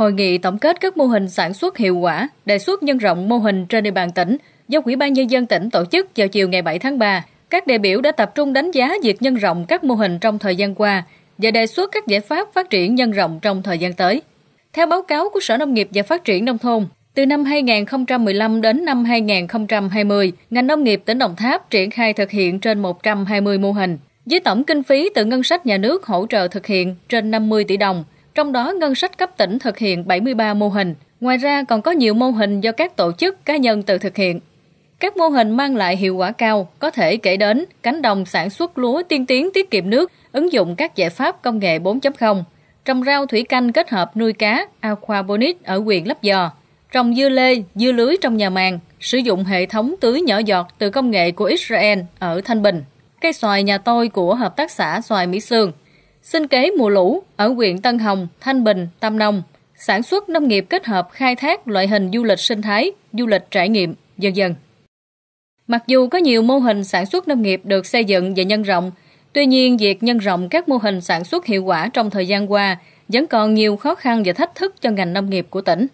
Hội nghị tổng kết các mô hình sản xuất hiệu quả, đề xuất nhân rộng mô hình trên địa bàn tỉnh do Ủy ban Nhân dân tỉnh tổ chức vào chiều ngày 7 tháng 3. Các đại biểu đã tập trung đánh giá việc nhân rộng các mô hình trong thời gian qua và đề xuất các giải pháp phát triển nhân rộng trong thời gian tới. Theo báo cáo của Sở Nông nghiệp và Phát triển Nông thôn, từ năm 2015 đến năm 2020, ngành nông nghiệp tỉnh Đồng Tháp triển khai thực hiện trên 120 mô hình, với tổng kinh phí từ ngân sách nhà nước hỗ trợ thực hiện trên 50 tỷ đồng – trong đó, ngân sách cấp tỉnh thực hiện 73 mô hình. Ngoài ra còn có nhiều mô hình do các tổ chức cá nhân tự thực hiện. Các mô hình mang lại hiệu quả cao, có thể kể đến cánh đồng sản xuất lúa tiên tiến tiết kiệm nước, ứng dụng các giải pháp công nghệ 4.0, trồng rau thủy canh kết hợp nuôi cá aquaponics ở huyện Lấp Giò, trồng dưa lê, dưa lưới trong nhà màng, sử dụng hệ thống tưới nhỏ giọt từ công nghệ của Israel ở Thanh Bình, cây xoài nhà tôi của Hợp tác xã Xoài Mỹ Sương, Sinh kế mùa lũ ở huyện Tân Hồng, Thanh Bình, Tam Nông, sản xuất nông nghiệp kết hợp khai thác loại hình du lịch sinh thái, du lịch trải nghiệm, dần dần. Mặc dù có nhiều mô hình sản xuất nông nghiệp được xây dựng và nhân rộng, tuy nhiên việc nhân rộng các mô hình sản xuất hiệu quả trong thời gian qua vẫn còn nhiều khó khăn và thách thức cho ngành nông nghiệp của tỉnh.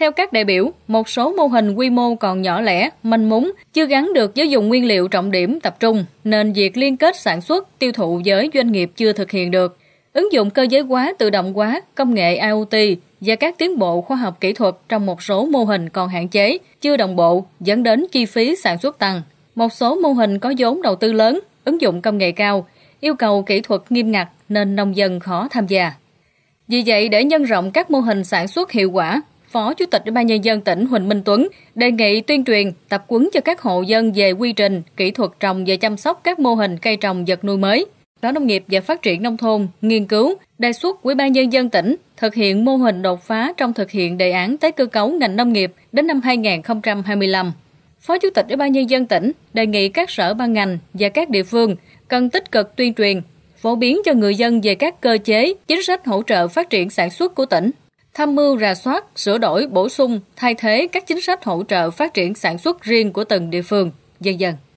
Theo các đại biểu, một số mô hình quy mô còn nhỏ lẻ, manh mún, chưa gắn được với dùng nguyên liệu trọng điểm tập trung, nên việc liên kết sản xuất, tiêu thụ với doanh nghiệp chưa thực hiện được. Ứng dụng cơ giới hóa, tự động hóa, công nghệ IoT và các tiến bộ khoa học kỹ thuật trong một số mô hình còn hạn chế, chưa đồng bộ, dẫn đến chi phí sản xuất tăng. Một số mô hình có vốn đầu tư lớn, ứng dụng công nghệ cao, yêu cầu kỹ thuật nghiêm ngặt nên nông dân khó tham gia. Vì vậy, để nhân rộng các mô hình sản xuất hiệu quả, Phó Chủ tịch Ủy ban nhân dân tỉnh Huỳnh Minh Tuấn đề nghị tuyên truyền, tập quấn cho các hộ dân về quy trình, kỹ thuật trồng và chăm sóc các mô hình cây trồng vật nuôi mới. Sở Nông nghiệp và Phát triển nông thôn nghiên cứu đề xuất Ủy ban nhân dân tỉnh thực hiện mô hình đột phá trong thực hiện đề án tái cơ cấu ngành nông nghiệp đến năm 2025. Phó Chủ tịch Ủy ban nhân dân tỉnh đề nghị các sở ban ngành và các địa phương cần tích cực tuyên truyền, phổ biến cho người dân về các cơ chế, chính sách hỗ trợ phát triển sản xuất của tỉnh tham mưu rà soát, sửa đổi, bổ sung, thay thế các chính sách hỗ trợ phát triển sản xuất riêng của từng địa phương, dần dần.